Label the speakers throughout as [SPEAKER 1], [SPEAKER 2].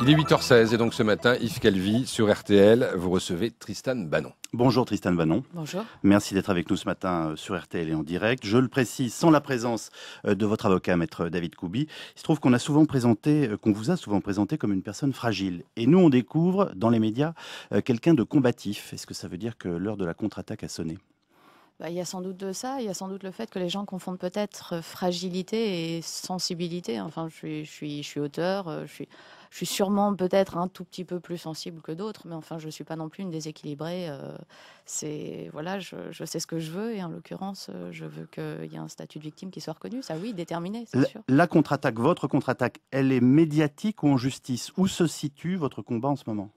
[SPEAKER 1] Il est 8h16 et donc ce matin, Yves Calvi sur RTL, vous recevez Tristan Bannon. Bonjour Tristan Bannon, Bonjour. Merci d'être avec nous ce matin euh, sur RTL et en direct. Je le précise, sans la présence euh, de votre avocat, maître David Koubi, il se trouve qu'on a souvent présenté, euh, qu'on vous a souvent présenté comme une personne fragile. Et nous, on découvre dans les médias quelqu'un de combatif. Est-ce que ça veut dire que l'heure de la contre-attaque a sonné
[SPEAKER 2] bah, il y a sans doute de ça. Il y a sans doute le fait que les gens confondent peut-être euh, fragilité et sensibilité. Enfin, je suis, je suis, auteur, euh, je suis, sûrement peut-être un tout petit peu plus sensible que d'autres, mais enfin, je ne suis pas non plus une déséquilibrée. Euh, c'est voilà, je, je, sais ce que je veux et en l'occurrence, je veux qu'il y ait un statut de victime qui soit reconnu. Ça, oui, déterminé, c'est sûr. La
[SPEAKER 1] contre-attaque, votre contre-attaque, elle est médiatique ou en justice Où se situe votre combat en ce moment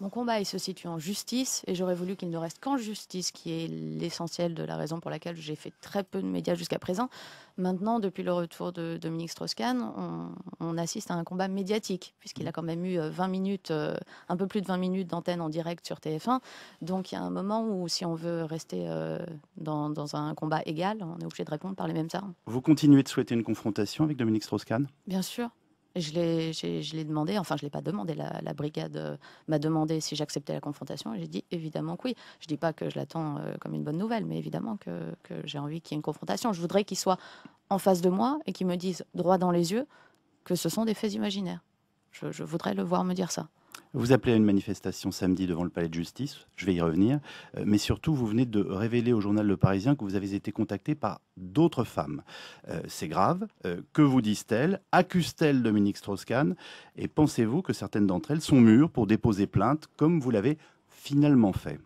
[SPEAKER 2] mon combat, se situe en justice et j'aurais voulu qu'il ne reste qu'en justice, qui est l'essentiel de la raison pour laquelle j'ai fait très peu de médias jusqu'à présent. Maintenant, depuis le retour de Dominique Strauss-Kahn, on, assiste à un combat médiatique, puisqu'il a quand même eu 20 euh, minutes, euh, un peu plus de 20 minutes d'antenne en direct sur TF1. Donc il y a un moment où, si on veut rester euh, dans, un combat égal, on est obligé de répondre par les mêmes termes.
[SPEAKER 1] Vous continuez de souhaiter une confrontation avec Dominique Strauss-Kahn
[SPEAKER 2] Bien sûr je l'ai, demandé, enfin je ne l'ai pas demandé, la, brigade euh, m'a demandé si j'acceptais la confrontation et j'ai dit évidemment que oui. Je ne dis pas que je l'attends euh, comme une bonne nouvelle, mais évidemment que, j'ai envie qu'il y ait une confrontation. Je voudrais qu'il soit en face de moi et qu'il me dise droit dans les yeux que ce sont des faits imaginaires. je voudrais le voir me dire ça.
[SPEAKER 1] Vous appelez à une manifestation samedi devant le palais de justice, je vais y revenir, euh, mais surtout vous venez de révéler au journal Le Parisien que vous avez été contacté par d'autres femmes. Euh, c'est grave. Euh, que vous disent-elles Accusent-elles Dominique Strauss-Kahn Et pensez-vous que certaines d'entre elles sont mûres pour déposer plainte comme vous l'avez finalement fait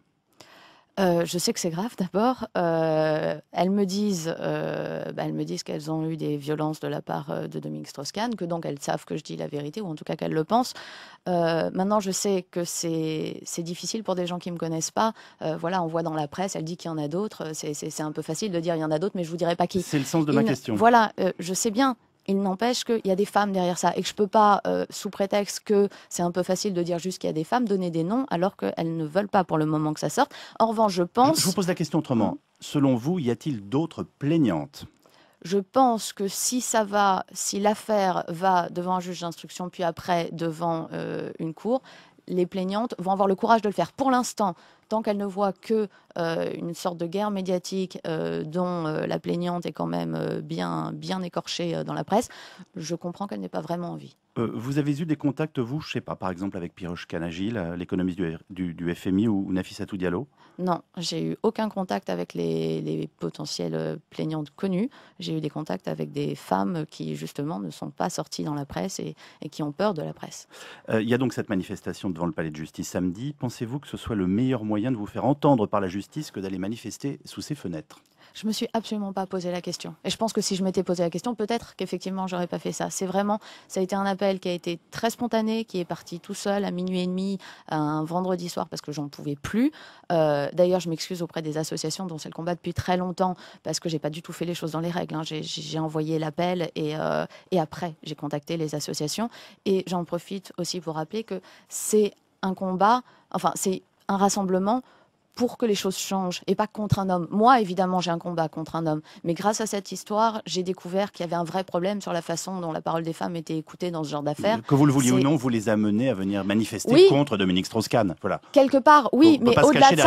[SPEAKER 2] euh, je sais que c'est grave d'abord. Euh, elles me disent, euh, bah, elles me disent qu'elles ont eu des violences de la part de Dominique Strauss-Kahn, que donc elles savent que je dis la vérité ou en tout cas qu'elles le pensent. maintenant, je sais que c'est difficile pour des gens qui me connaissent pas. voilà, on voit dans la presse, elle dit qu'il y en a d'autres. C'est un peu facile de dire il y en a d'autres, mais je vous dirai pas qui. C'est le sens de ma question. Voilà, je sais bien, il n'empêche qu'il y a des femmes derrière ça et que je peux pas, euh, sous prétexte que c'est un peu facile de dire juste qu'il y a des femmes, donner des noms alors qu'elles ne veulent pas pour le moment que ça sorte. En revanche, je pense. Je vous pose la question autrement. Selon vous, y a-t-il d'autres plaignantes je pense que si ça va, si l'affaire va devant un juge d'instruction, puis après devant euh, une cour, les plaignantes vont avoir le courage de le faire. Pour l'instant, tant qu'elle ne voit que euh, une sorte de guerre médiatique euh, dont euh, la plaignante est quand même bien, bien écorchée dans la presse, je comprends qu'elle n'ait pas vraiment envie.
[SPEAKER 1] Euh, vous avez eu des contacts, vous, je ne sais pas, par exemple avec Piroche Kanagil, euh, l'économiste du, FMI ou, Nafis Nafissatou Diallo
[SPEAKER 2] Non, j'ai eu aucun contact avec les, les potentielles euh, plaignantes connues. J'ai eu des contacts avec des femmes qui, justement, ne sont pas sorties dans la presse et, qui ont peur de la presse.
[SPEAKER 1] Il y a donc cette manifestation devant le palais de justice samedi. Pensez-vous que ce soit le meilleur moyen de vous faire entendre par la justice que d'aller manifester sous ses fenêtres
[SPEAKER 2] je me suis absolument pas posé la question. Et je pense que si je m'étais posé la question, peut-être qu'effectivement, j'aurais pas fait ça. C'est vraiment, ça a été un appel qui a été très spontané, qui est parti tout seul à minuit et demi, un vendredi soir, parce que je n'en pouvais plus. Euh, d'ailleurs, je m'excuse auprès des associations dont c'est le combat depuis très longtemps, parce que j'ai pas du tout fait les choses dans les règles. Hein. J'ai envoyé l'appel euh, et après, j'ai contacté les associations. Et j'en profite aussi pour rappeler que c'est un combat, enfin, c'est un rassemblement pour que les choses changent et pas contre un homme. Moi, évidemment, j'ai un combat contre un homme, mais grâce à cette histoire, j'ai découvert qu'il y avait un vrai problème sur la façon dont la parole des femmes était écoutée dans ce genre d'affaires. Que vous le vouliez ou non,
[SPEAKER 1] vous les amenez à venir manifester contre Dominique Strauss-Kahn. Voilà.
[SPEAKER 2] Quelque part, oui, mais au-delà de,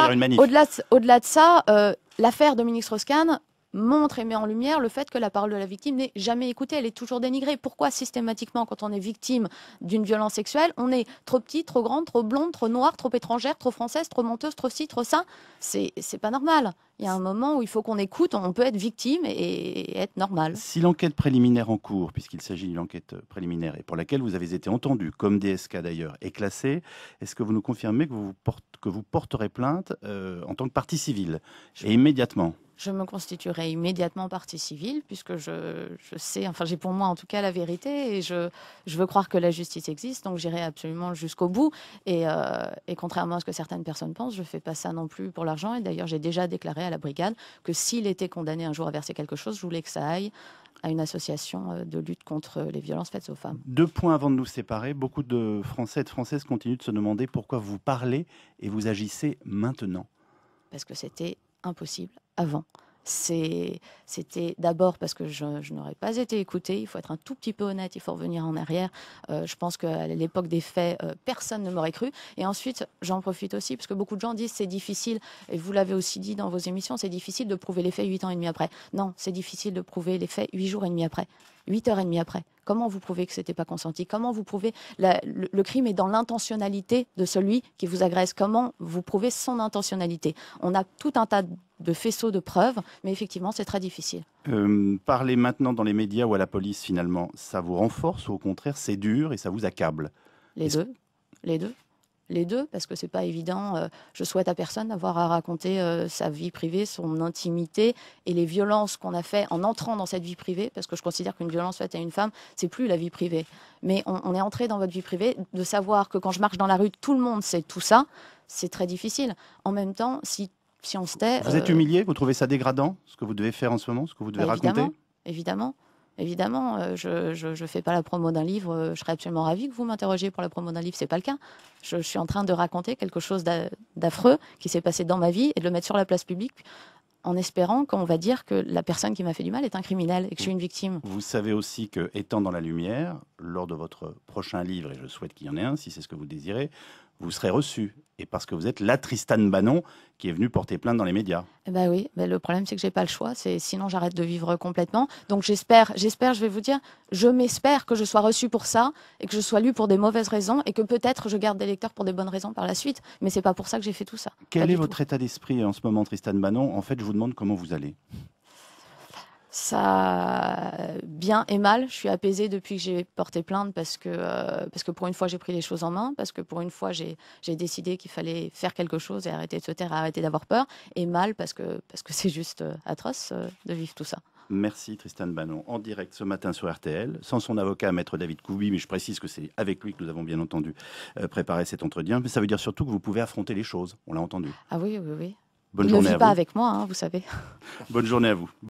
[SPEAKER 2] ça, de ça, euh, l'affaire Dominique Strauss-Kahn, montre et met en lumière le fait que la parole de la victime n'est jamais écoutée, elle est toujours dénigrée. Pourquoi systématiquement, quand on est victime d'une violence sexuelle, on est trop petit, trop grande, trop blonde, trop noire, trop étrangère, trop française, trop menteuse, trop ci, trop ça C'est pas normal. Il y a un moment où il faut qu'on écoute, on peut être victime et être normal.
[SPEAKER 1] Si l'enquête préliminaire en cours, puisqu'il s'agit d'une enquête préliminaire et pour laquelle vous avez été entendu, comme DSK d'ailleurs, est classée, est-ce que vous nous confirmez que vous, que vous porterez plainte euh, en tant que partie civile et immédiatement
[SPEAKER 2] je me constituerai immédiatement partie civile, puisque je, sais, enfin j'ai pour moi en tout cas la vérité, et je, je veux croire que la justice existe, donc j'irai absolument jusqu'au bout. Et, euh, et, contrairement à ce que certaines personnes pensent, je ne fais pas ça non plus pour l'argent. Et d'ailleurs, j'ai déjà déclaré à la brigade que s'il était condamné un jour à verser quelque chose, je voulais que ça aille à une association euh, de lutte contre les violences faites aux femmes.
[SPEAKER 1] Deux points avant de nous séparer. Beaucoup de Français et de Françaises continuent de se demander pourquoi vous parlez et vous agissez maintenant.
[SPEAKER 2] Parce que c'était impossible avant. C'était d'abord parce que je, n'aurais pas été écoutée. Il faut être un tout petit peu honnête, il faut revenir en arrière. Euh, je pense qu'à l'époque des faits, euh, personne ne m'aurait cru. Et ensuite, j'en profite aussi parce que beaucoup de gens disent c'est difficile, et vous l'avez aussi dit dans vos émissions, c'est difficile de prouver les faits huit ans et demi après. Non, c'est difficile de prouver les faits huit jours et demi après, huit heures et demie après. Comment vous prouvez que ce n'était pas consenti Comment vous prouvez la, le, crime est dans l'intentionnalité de celui qui vous agresse Comment vous prouvez son intentionnalité On a tout un tas de de faisceau de preuves, mais effectivement, c'est très difficile.
[SPEAKER 1] Euh, parler maintenant dans les médias ou à la police, finalement, ça vous renforce ou au contraire, c'est dur et ça vous accable
[SPEAKER 2] Les deux. Les deux les deux, parce que c'est pas évident. Euh, je souhaite à personne d'avoir à raconter euh, sa vie privée, son intimité et les violences qu'on a fait en entrant dans cette vie privée, parce que je considère qu'une violence faite à une femme, c'est plus la vie privée. Mais on, on est entré dans votre vie privée, de savoir que quand je marche dans la rue, tout le monde sait tout ça, c'est très difficile. En même temps, si tait. Vous êtes euh, humilié
[SPEAKER 1] Vous trouvez ça dégradant, ce que vous devez faire en ce moment, ce que vous devez raconter
[SPEAKER 2] Évidemment. Évidemment, euh, je ne fais pas la promo d'un livre. Euh, je serais absolument ravi que vous m'interrogiez pour la promo d'un livre. ce n'est pas le cas. Je, je, suis en train de raconter quelque chose d'affreux qui s'est passé dans ma vie et de le mettre sur la place publique en espérant qu'on va dire que la personne qui m'a fait du mal est un criminel et que je suis une victime.
[SPEAKER 1] Vous savez aussi que, étant dans la lumière, lors de votre prochain livre, et je souhaite qu'il y en ait un, si c'est ce que vous désirez, vous serez reçu. Et parce que vous êtes la Tristan Bannon qui est venue porter plainte dans les médias.
[SPEAKER 2] Eh ben oui, le problème c'est que n'ai pas le choix, c'est sinon j'arrête de vivre complètement. Donc j'espère, j'espère, je vais vous dire, je m'espère que je sois reçu pour ça et que je sois lu pour des mauvaises raisons et que peut-être je garde des lecteurs pour des bonnes raisons par la suite, mais c'est pas pour ça que j'ai fait tout ça. Quel
[SPEAKER 1] est votre état d'esprit en ce moment Tristan Banon En fait, je vous demande comment vous allez
[SPEAKER 2] ça euh, bien et mal. Je suis apaisée depuis que j'ai porté plainte parce que, euh, parce que pour une fois j'ai pris les choses en main, parce que pour une fois j'ai décidé qu'il fallait faire quelque chose et arrêter de se taire, arrêter d'avoir peur. Et mal parce que parce que c'est juste euh, atroce de vivre tout ça.
[SPEAKER 1] Merci Tristan Banon. En direct ce matin sur RTL, sans son avocat, maître David Koubi, mais je précise que c'est avec lui que nous avons bien entendu préparé cet entretien. Mais ça veut dire surtout que vous pouvez affronter les choses, on l'a entendu.
[SPEAKER 2] Ah oui, oui, oui. Bonne Il journée ne vit pas avec moi, hein, vous savez.
[SPEAKER 1] Bonne journée à vous.